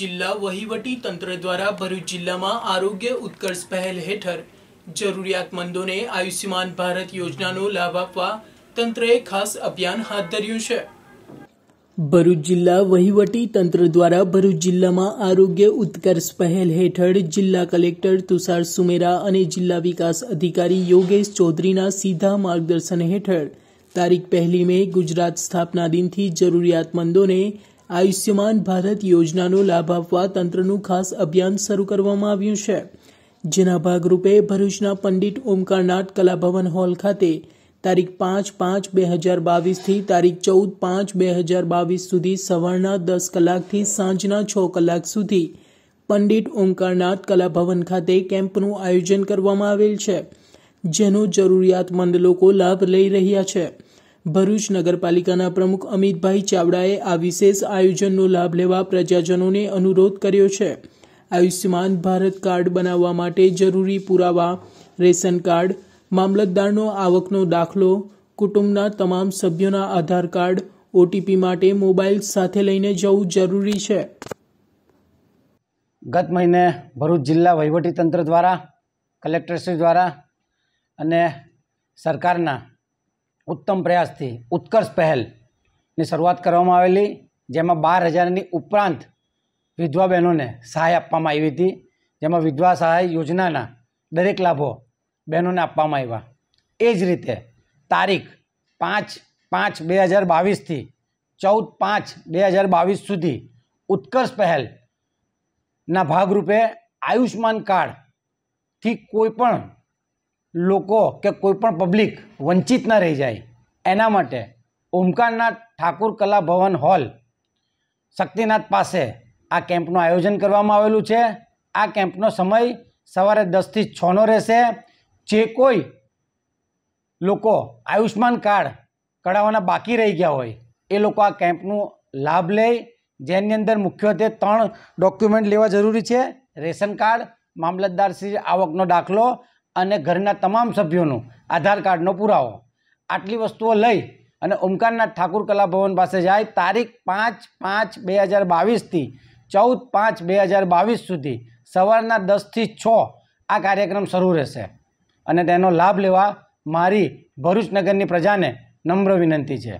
જિલ્લા વહીવટી તંત્ર દ્વારા ભરૂચ જિલ્લામાં આરોગ્ય ઉત્કર્ષ પહેલ હેઠળ જરૂરિયાતમંદોને આયુષ્યમાન ભારત યોજનાનો લાભ આપવા તંત્રએ ખાસ અભિયાન હાથ ધર્યું છે ભરૂચ જિલ્લા વહીવટી તંત્ર દ્વારા ભરૂચ જિલ્લામાં આરોગ્ય ઉત્કર્ષ પહેલ હેઠળ જિલ્લા કલેક્ટર તુષાર સુમેરા અને જિલ્લા વિકાસ અધિકારી યોગેશ ચૌધરીના સીધા માર્ગદર્શન હેઠળ તારીખ પહેલી મે ગુજરાત સ્થાપના દિનથી જરૂરિયાતમંદોને આયુષ્યમાન ભારત યોજનાનો લાભ આપવા તંત્રનું ખાસ અભિયાન શરૂ કરવામાં આવ્યું છે જેના ભાગરૂપે ભરૂચના પંડિત ઓમકારનાથ કલાભવન હોલ ખાતે તારીખ પાંચ પાંચ બે હજાર બાવીસથી તારીખ ચૌદ પાંચ બે હજાર બાવીસ સુધી સવારના દસ કલાકથી સાંજના છ કલાક સુધી પંડિત ઓમકારનાથ કલાભવન ખાતે કેમ્પનું આયોજન કરવામાં આવેલ છે જેનો જરૂરિયાતમંદ લોકો લાભ લઈ રહ્યા છે ભરૂચ નગરપાલિકાના પ્રમુખ અમિતભાઈ ચાવડાએ આ વિશેષ આયોજનનો લાભ લેવા પ્રજાજનોને અનુરોધ કર્યો છે આયુષ્યમાન ભારત કાર્ડ બનાવવા માટે જરૂરી પુરાવા રેશન કાર્ડ મામલતદારનો આવકનો દાખલો કુટુંબના તમામ સભ્યોના આધાર કાર્ડ ઓટીપી માટે મોબાઈલ સાથે લઈને જવું જરૂરી છે ગત મહિને ભરૂચ જિલ્લા વહીવટીતંત્ર દ્વારા કલેક્ટરશ્રી દ્વારા અને સરકારના ઉત્તમ પ્રયાસથી ઉત્કર્ષ પહેલની શરૂઆત કરવામાં આવેલી જેમાં બાર હજારની ઉપરાંત વિધવા બહેનોને સહાય આપવામાં આવી હતી જેમાં વિધવા સહાય યોજનાના દરેક લાભો બહેનોને આપવામાં આવ્યા એ જ રીતે તારીખ પાંચ પાંચ બે હજાર બાવીસથી ચૌદ પાંચ બે હજાર બાવીસ સુધી ઉત્કર્ષ પહેલના ભાગરૂપે આયુષ્યમાન કાર્ડથી કોઈપણ લોકો કે કોઈપણ પબ્લિક વંચિત ન રહી જાય એના માટે ઓમકારનાથ ઠાકુર કલા ભવન હોલ શક્તિનાથ પાસે આ કેમ્પનું આયોજન કરવામાં આવેલું છે આ કેમ્પનો સમય સવારે દસથી છનો રહેશે જે કોઈ લોકો આયુષ્યમાન કાર્ડ કઢાવવાના બાકી રહી ગયા હોય એ લોકો આ કેમ્પનું લાભ લે જેની અંદર મુખ્યત્વે ત્રણ ડોક્યુમેન્ટ લેવા જરૂરી છે રેશન કાર્ડ મામલતદારશ્રી આવકનો દાખલો અને ઘરના તમામ સભ્યોનો આધાર કાર્ડનો પુરાવો આટલી વસ્તુઓ લઈ અને ઓમકારનાથ ઠાકુર કલા ભવન પાસે જાય તારીખ પાંચ પાંચ બે હજાર બાવીસથી ચૌદ પાંચ બે હજાર બાવીસ સુધી સવારના દસથી છ આ કાર્યક્રમ શરૂ રહેશે અને તેનો લાભ લેવા મારી ભરૂચ નગરની પ્રજાને નમ્ર વિનંતી છે